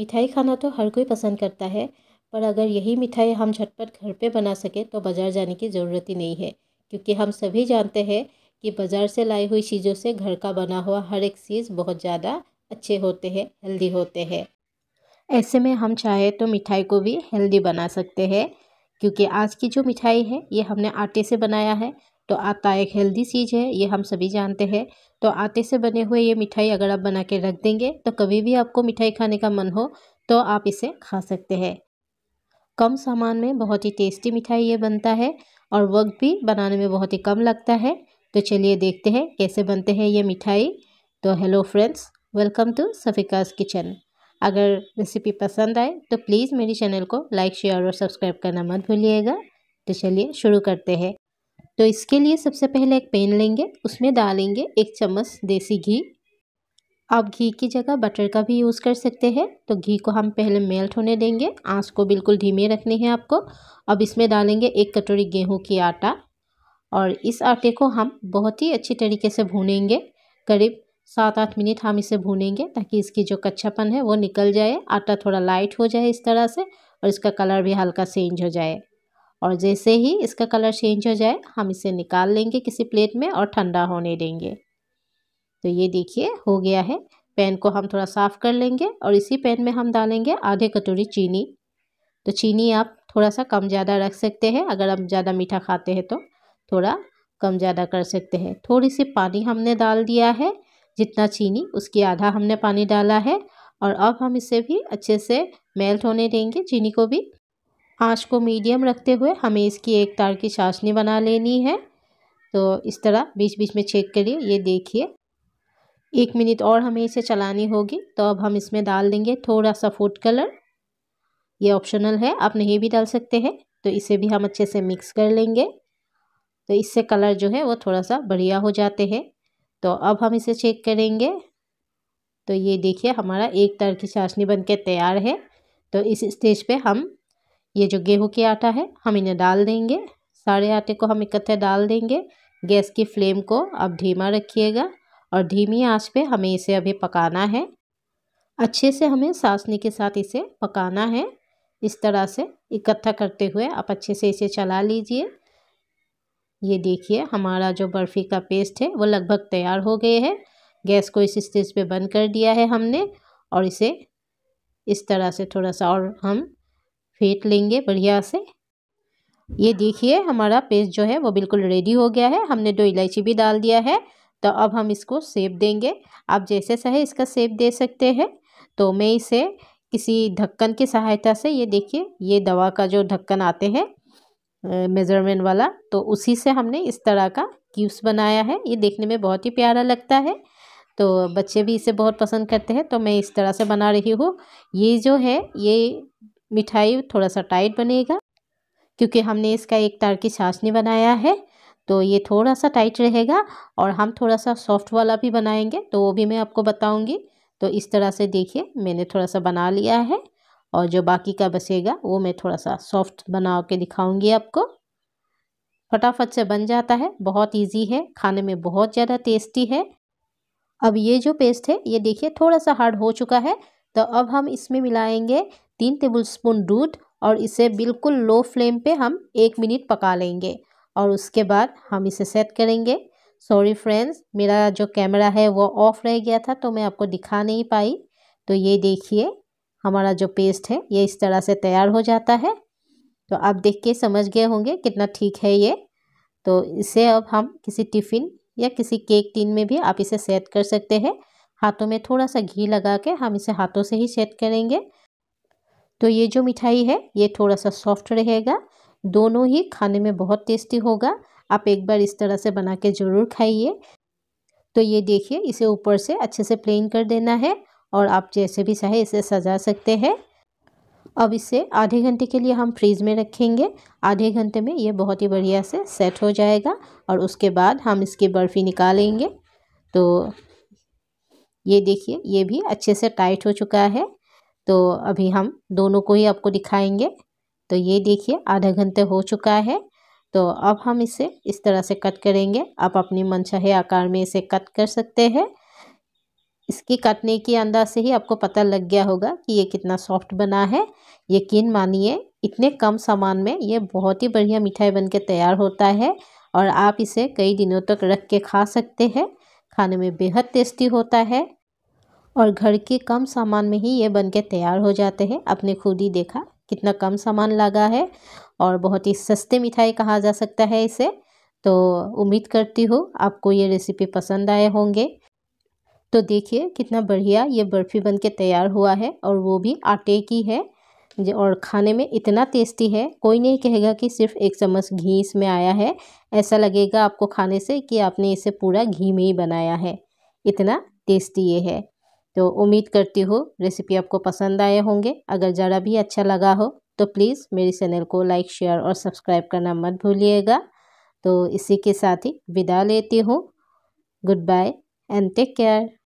मिठाई खाना तो हर कोई पसंद करता है पर अगर यही मिठाई हम झटपट घर पे बना सकें तो बाज़ार जाने की ज़रूरत ही नहीं है क्योंकि हम सभी जानते हैं कि बाज़ार से लाई हुई चीज़ों से घर का बना हुआ हर एक चीज़ बहुत ज़्यादा अच्छे होते हैं हेल्दी होते हैं ऐसे में हम चाहे तो मिठाई को भी हेल्दी बना सकते हैं क्योंकि आज की जो मिठाई है ये हमने आटे से बनाया है तो आटा एक हेल्दी चीज़ है ये हम सभी जानते हैं तो आटे से बने हुए ये मिठाई अगर आप बना के रख देंगे तो कभी भी आपको मिठाई खाने का मन हो तो आप इसे खा सकते हैं कम सामान में बहुत ही टेस्टी मिठाई ये बनता है और वक्त भी बनाने में बहुत ही कम लगता है तो चलिए देखते हैं कैसे बनते हैं ये मिठाई तो hello friends welcome to Safika's kitchen अगर रेसिपी पसंद आए तो प्लीज़ मेरे चैनल को लाइक शेयर और सब्सक्राइब करना मत भूलिएगा तो चलिए शुरू करते हैं तो इसके लिए सबसे पहले एक पेन लेंगे उसमें डालेंगे एक चम्मच देसी घी आप घी की जगह बटर का भी यूज़ कर सकते हैं तो घी को हम पहले मेल्ट होने देंगे आंच को बिल्कुल धीमे रखने हैं आपको अब इसमें डालेंगे एक कटोरी गेहूं की आटा और इस आटे को हम बहुत ही अच्छी तरीके से भूनेंगे करीब सात आठ मिनट हम इसे भूनेंगे ताकि इसकी जो कच्चापन है वो निकल जाए आटा थोड़ा लाइट हो जाए इस तरह से और इसका कलर भी हल्का चेंज हो जाए और जैसे ही इसका कलर चेंज हो जाए हम इसे निकाल लेंगे किसी प्लेट में और ठंडा होने देंगे तो ये देखिए हो गया है पैन को हम थोड़ा साफ़ कर लेंगे और इसी पैन में हम डालेंगे आधे कटोरी चीनी तो चीनी आप थोड़ा सा कम ज़्यादा रख सकते हैं अगर आप ज़्यादा मीठा खाते हैं तो थोड़ा कम ज़्यादा कर सकते हैं थोड़ी सी पानी हमने डाल दिया है जितना चीनी उसकी आधा हमने पानी डाला है और अब हम इसे भी अच्छे से मेल्ट होने देंगे चीनी को भी आँच को मीडियम रखते हुए हमें इसकी एक तार की चाशनी बना लेनी है तो इस तरह बीच बीच में चेक करिए ये देखिए एक मिनट और हमें इसे चलानी होगी तो अब हम इसमें डाल देंगे थोड़ा सा फूड कलर ये ऑप्शनल है आप नहीं भी डाल सकते हैं तो इसे भी हम अच्छे से मिक्स कर लेंगे तो इससे कलर जो है वो थोड़ा सा बढ़िया हो जाते हैं तो अब हम इसे चेक करेंगे तो ये देखिए हमारा एक तार की चाशनी बनके तैयार है तो इस स्टेज पे हम ये जो गेहूं के आटा है हम इन्हें डाल देंगे सारे आटे को हम इकट्ठे डाल देंगे गैस की फ्लेम को आप धीमा रखिएगा और धीमी आंच पे हमें इसे अभी पकाना है अच्छे से हमें सासनी के साथ इसे पकाना है इस तरह से इकट्ठा करते हुए आप अच्छे से इसे चला लीजिए ये देखिए हमारा जो बर्फ़ी का पेस्ट है वो लगभग तैयार हो गए है गैस को इस स्टेज पे बंद कर दिया है हमने और इसे इस तरह से थोड़ा सा और हम फेंट लेंगे बढ़िया से ये देखिए हमारा पेस्ट जो है वो बिल्कुल रेडी हो गया है हमने दो इलायची भी डाल दिया है तो अब हम इसको सेब देंगे आप जैसे सहे इसका सेब दे सकते हैं तो मैं इसे किसी ढक्कन की सहायता से ये देखिए ये दवा का जो ढक्कन आते हैं मेज़रमेंट वाला तो उसी से हमने इस तरह का क्यूब्स बनाया है ये देखने में बहुत ही प्यारा लगता है तो बच्चे भी इसे बहुत पसंद करते हैं तो मैं इस तरह से बना रही हूँ ये जो है ये मिठाई थोड़ा सा टाइट बनेगा क्योंकि हमने इसका एक तार की चाशनी बनाया है तो ये थोड़ा सा टाइट रहेगा और हम थोड़ा सा सॉफ्ट वाला भी बनाएंगे तो वो भी मैं आपको बताऊँगी तो इस तरह से देखिए मैंने थोड़ा सा बना लिया है और जो बाकी का बचेगा वो मैं थोड़ा सा सॉफ्ट बना के दिखाऊंगी आपको फटाफट से बन जाता है बहुत इजी है खाने में बहुत ज़्यादा टेस्टी है अब ये जो पेस्ट है ये देखिए थोड़ा सा हार्ड हो चुका है तो अब हम इसमें मिलाएंगे तीन टेबल स्पून दूध और इसे बिल्कुल लो फ्लेम पे हम एक मिनट पका लेंगे और उसके बाद हम इसे सेट करेंगे सॉरी फ्रेंड्स मेरा जो कैमरा है वो ऑफ रह गया था तो मैं आपको दिखा नहीं पाई तो ये देखिए हमारा जो पेस्ट है ये इस तरह से तैयार हो जाता है तो आप देख के समझ गए होंगे कितना ठीक है ये तो इसे अब हम किसी टिफ़िन या किसी केक टीन में भी आप इसे सेट कर सकते हैं हाथों में थोड़ा सा घी लगा के हम इसे हाथों से ही सेट करेंगे तो ये जो मिठाई है ये थोड़ा सा सॉफ्ट रहेगा दोनों ही खाने में बहुत टेस्टी होगा आप एक बार इस तरह से बना के ज़रूर खाइए तो ये देखिए इसे ऊपर से अच्छे से प्लेन कर देना है और आप जैसे भी चाहे इसे सजा सकते हैं अब इसे आधे घंटे के लिए हम फ्रीज में रखेंगे आधे घंटे में ये बहुत ही बढ़िया से सेट हो जाएगा और उसके बाद हम इसकी बर्फ़ी निकालेंगे तो ये देखिए ये भी अच्छे से टाइट हो चुका है तो अभी हम दोनों को ही आपको दिखाएंगे तो ये देखिए आधा घंटे हो चुका है तो अब हम इसे इस तरह से कट करेंगे आप अपनी मनचाहे आकार में इसे कट कर सकते हैं इसकी काटने के अंदाज से ही आपको पता लग गया होगा कि ये कितना सॉफ्ट बना है यकीन मानिए इतने कम सामान में ये बहुत ही बढ़िया मिठाई बन के तैयार होता है और आप इसे कई दिनों तक रख के खा सकते हैं खाने में बेहद टेस्टी होता है और घर के कम सामान में ही ये बन के तैयार हो जाते हैं आपने खुद ही देखा कितना कम सामान लगा है और बहुत ही सस्ते मिठाई कहा जा सकता है इसे तो उम्मीद करती हूँ आपको ये रेसिपी पसंद आए होंगे तो देखिए कितना बढ़िया ये बर्फ़ी बन के तैयार हुआ है और वो भी आटे की है और खाने में इतना टेस्टी है कोई नहीं कहेगा कि सिर्फ एक चम्मच घी इसमें आया है ऐसा लगेगा आपको खाने से कि आपने इसे पूरा घी में ही बनाया है इतना टेस्टी ये है तो उम्मीद करती हूँ रेसिपी आपको पसंद आए होंगे अगर ज़रा भी अच्छा लगा हो तो प्लीज़ मेरे चैनल को लाइक शेयर और सब्सक्राइब करना मत भूलिएगा तो इसी के साथ ही विदा लेती हूँ good bye and take care.